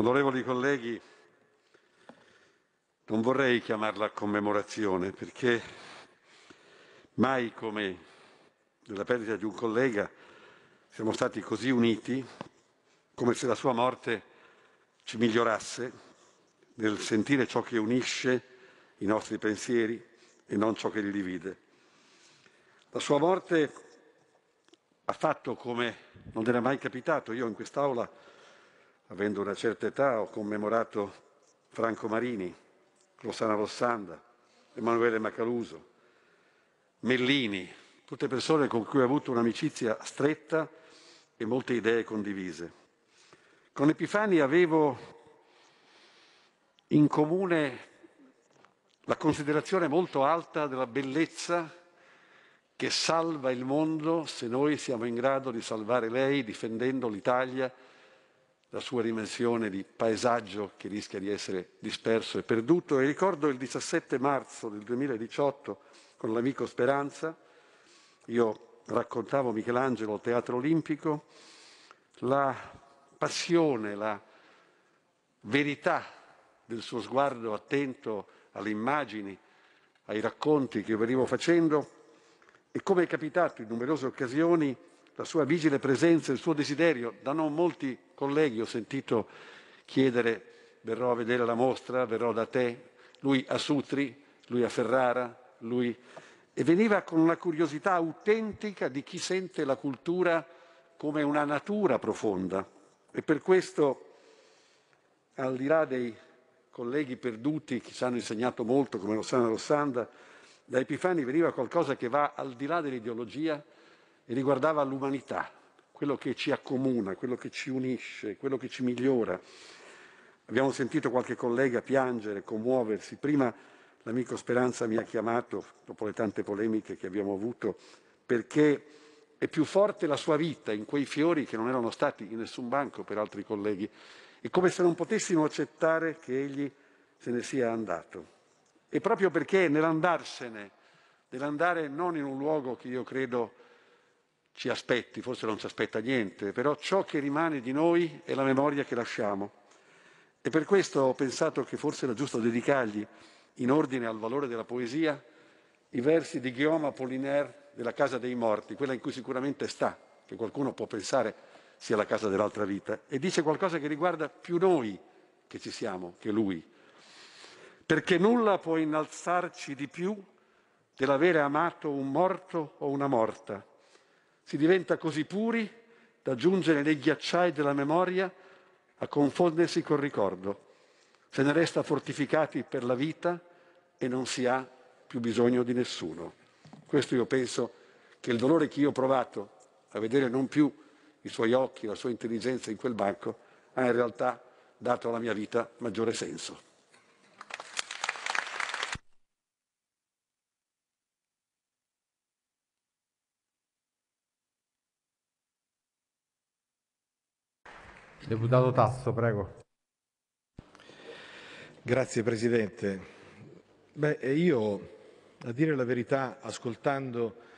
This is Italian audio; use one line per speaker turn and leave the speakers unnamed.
Onorevoli colleghi, non vorrei chiamarla commemorazione perché mai come nella perdita di un collega siamo stati così uniti come se la sua morte ci migliorasse nel sentire ciò che unisce i nostri pensieri e non ciò che li divide. La sua morte ha fatto come non era mai capitato, io in quest'Aula avendo una certa età, ho commemorato Franco Marini, Rossana Rossanda, Emanuele Macaluso, Mellini, tutte persone con cui ho avuto un'amicizia stretta e molte idee condivise. Con Epifani avevo in comune la considerazione molto alta della bellezza che salva il mondo se noi siamo in grado di salvare lei difendendo l'Italia la sua dimensione di paesaggio che rischia di essere disperso e perduto. E ricordo il 17 marzo del 2018 con l'amico Speranza, io raccontavo Michelangelo al Teatro Olimpico, la passione, la verità del suo sguardo attento alle immagini, ai racconti che venivo facendo e come è capitato in numerose occasioni la sua vigile presenza, il suo desiderio, da non molti colleghi, ho sentito chiedere, verrò a vedere la mostra, verrò da te, lui a Sutri, lui a Ferrara, lui... E veniva con una curiosità autentica di chi sente la cultura come una natura profonda. E per questo, al di là dei colleghi perduti che ci hanno insegnato molto, come Rossana Rossanda, da Epifani veniva qualcosa che va al di là dell'ideologia e riguardava l'umanità, quello che ci accomuna, quello che ci unisce, quello che ci migliora. Abbiamo sentito qualche collega piangere, commuoversi. Prima l'amico Speranza mi ha chiamato, dopo le tante polemiche che abbiamo avuto, perché è più forte la sua vita in quei fiori che non erano stati in nessun banco per altri colleghi. È come se non potessimo accettare che egli se ne sia andato. E proprio perché nell'andarsene, nell'andare non in un luogo che io credo ci aspetti, forse non ci aspetta niente, però ciò che rimane di noi è la memoria che lasciamo. E per questo ho pensato che forse era giusto dedicargli, in ordine al valore della poesia, i versi di Guillaume Apollinaire della Casa dei Morti, quella in cui sicuramente sta, che qualcuno può pensare sia la casa dell'altra vita, e dice qualcosa che riguarda più noi che ci siamo che lui. Perché nulla può innalzarci di più dell'avere amato un morto o una morta si diventa così puri da giungere nei ghiacciai della memoria a confondersi col ricordo. Se ne resta fortificati per la vita e non si ha più bisogno di nessuno. Questo io penso che il dolore che io ho provato a vedere non più i suoi occhi, la sua intelligenza in quel banco, ha in realtà dato alla mia vita maggiore senso. Deputato Tasso, prego. Grazie Presidente. Beh, io, a dire la verità, ascoltando